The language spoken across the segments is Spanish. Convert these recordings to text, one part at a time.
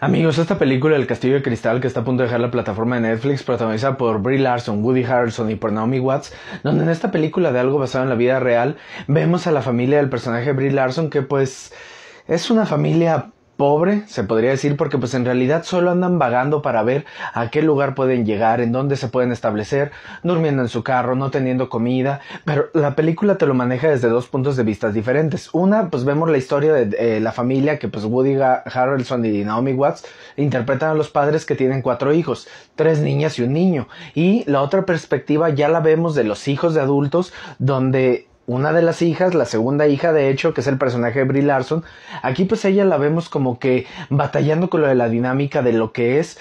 Amigos, esta película El Castillo de Cristal que está a punto de dejar la plataforma de Netflix, protagonizada por Brie Larson, Woody Harrelson y por Naomi Watts, donde en esta película de algo basado en la vida real, vemos a la familia del personaje Brie Larson que pues es una familia pobre, se podría decir, porque pues en realidad solo andan vagando para ver a qué lugar pueden llegar, en dónde se pueden establecer, durmiendo en su carro, no teniendo comida, pero la película te lo maneja desde dos puntos de vista diferentes. Una, pues vemos la historia de eh, la familia que pues Woody Harrelson y Naomi Watts interpretan a los padres que tienen cuatro hijos, tres niñas y un niño. Y la otra perspectiva ya la vemos de los hijos de adultos, donde una de las hijas, la segunda hija de hecho, que es el personaje de Brie Larson, aquí pues ella la vemos como que batallando con lo de la dinámica de lo que es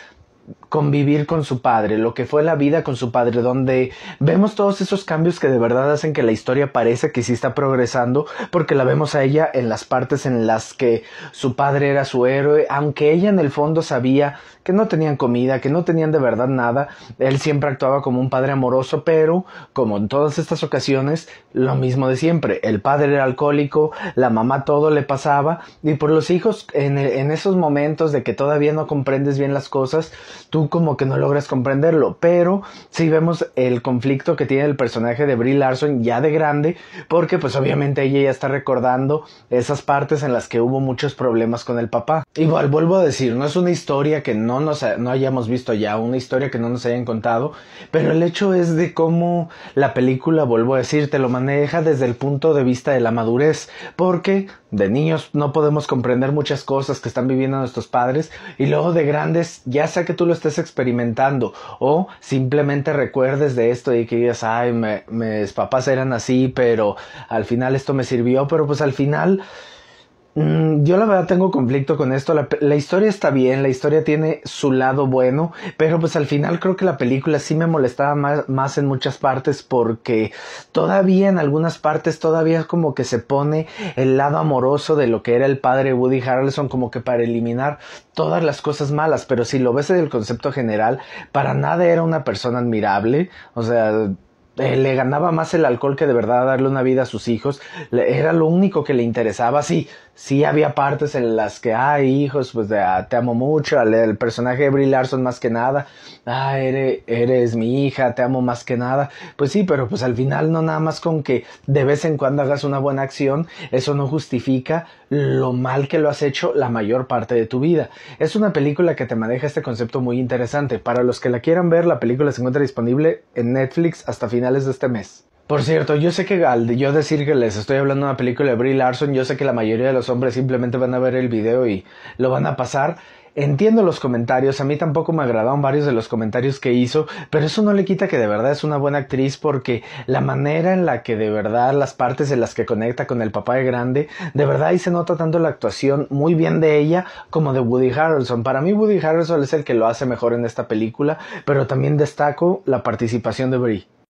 convivir con su padre, lo que fue la vida con su padre, donde vemos todos esos cambios que de verdad hacen que la historia parece que sí está progresando, porque la vemos a ella en las partes en las que su padre era su héroe, aunque ella en el fondo sabía que no tenían comida, que no tenían de verdad nada, él siempre actuaba como un padre amoroso, pero como en todas estas ocasiones, lo mismo de siempre, el padre era alcohólico, la mamá todo le pasaba, y por los hijos, en, en esos momentos de que todavía no comprendes bien las cosas, tú como que no logras comprenderlo, pero sí vemos el conflicto que tiene el personaje de Brie Larson ya de grande, porque pues obviamente ella ya está recordando esas partes en las que hubo muchos problemas con el papá. Igual vuelvo a decir, no es una historia que no nos no hayamos visto ya, una historia que no nos hayan contado, pero el hecho es de cómo la película, vuelvo a decir, te lo maneja desde el punto de vista de la madurez, porque de niños no podemos comprender muchas cosas que están viviendo nuestros padres y luego de grandes, ya sea que tú lo estés experimentando o simplemente recuerdes de esto y que digas, ay, mis papás eran así, pero al final esto me sirvió, pero pues al final Mm, yo la verdad tengo conflicto con esto. La, historia está bien, la historia tiene su lado bueno, pero pues al final creo que la película sí me molestaba más, en muchas partes porque todavía en algunas partes todavía como que se pone el lado amoroso de lo que era el padre Woody Harrelson como que para eliminar todas las cosas malas, pero si lo ves en el concepto general, para nada era una persona admirable, o sea, eh, le ganaba más el alcohol que de verdad darle una vida a sus hijos. Le, era lo único que le interesaba. Sí, sí había partes en las que, ay, hijos, pues de, ah, te amo mucho. El, personaje de Brie Larson más que nada. Ah, eres, eres, mi hija, te amo más que nada. Pues sí, pero pues al final no nada más con que de vez en cuando hagas una buena acción, eso no justifica lo mal que lo has hecho la mayor parte de tu vida. Es una película que te maneja este concepto muy interesante. Para los que la quieran ver, la película se encuentra disponible en Netflix hasta finales de este mes. Por cierto, yo sé que al yo decir que les estoy hablando de una película de Brie Larson, yo sé que la mayoría de los hombres simplemente van a ver el video y lo van a pasar. Entiendo los comentarios, a mí tampoco me agradaron varios de los comentarios que hizo, pero eso no le quita que de verdad es una buena actriz porque la manera en la que de verdad las partes en las que conecta con el papá de grande, de verdad ahí se nota tanto la actuación muy bien de ella como de Woody Harrelson. Para mí Woody Harrelson es el que lo hace mejor en esta película, pero también destaco la participación de Brie.